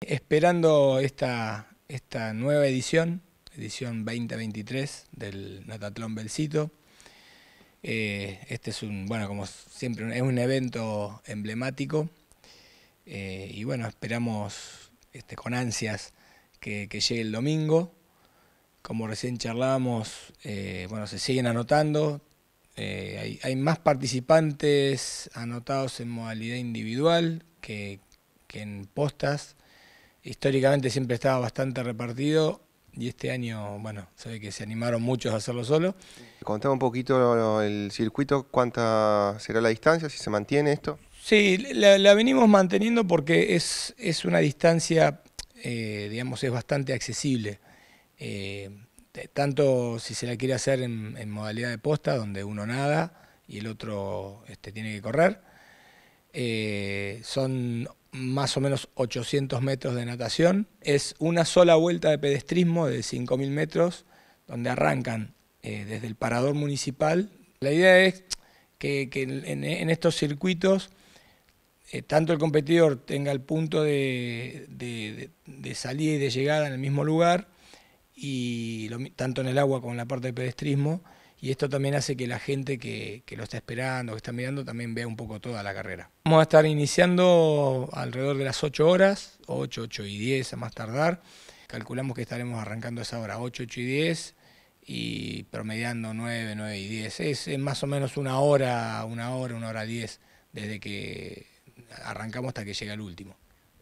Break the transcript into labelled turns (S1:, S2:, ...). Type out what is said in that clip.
S1: Esperando esta, esta nueva edición, edición 2023 del Natatlón Belcito. Eh, este es un, bueno, como siempre, es un evento emblemático. Eh, y bueno, esperamos este, con ansias que, llegue el domingo. Como recién charlábamos, eh, bueno, se siguen anotando. Hay, más participantes anotados en modalidad individual que, que en postas históricamente siempre estaba bastante repartido y este año, bueno, se ve que se animaron
S2: muchos a hacerlo solo. Contame un poquito el circuito, cuánta será la distancia, si se mantiene esto.
S1: Sí, la, venimos manteniendo porque es, es una distancia, eh, digamos, es bastante accesible. Eh, tanto si se la quiere hacer en, en modalidad de posta, donde uno nada y el otro este, tiene que correr, eh, son más o menos 800 metros de natación. Es una sola vuelta de pedestrismo de 5.000 metros, donde arrancan eh, desde el parador municipal. La idea es que, en, estos circuitos eh, tanto el competidor tenga el punto de, salida y de llegada en el mismo lugar, y tanto en el agua como en la parte de pedestrismo, y esto también hace que la gente que, lo está esperando, que está mirando, también vea un poco toda la carrera. Vamos a estar iniciando alrededor de las 8 horas, 8, 8 y 10 a más tardar. Calculamos que estaremos arrancando a esa hora, 8, 8 y 10 y promediando 9, 9 y 10. Es, más o menos una hora, una hora, una hora 10 desde que arrancamos hasta que llega el último.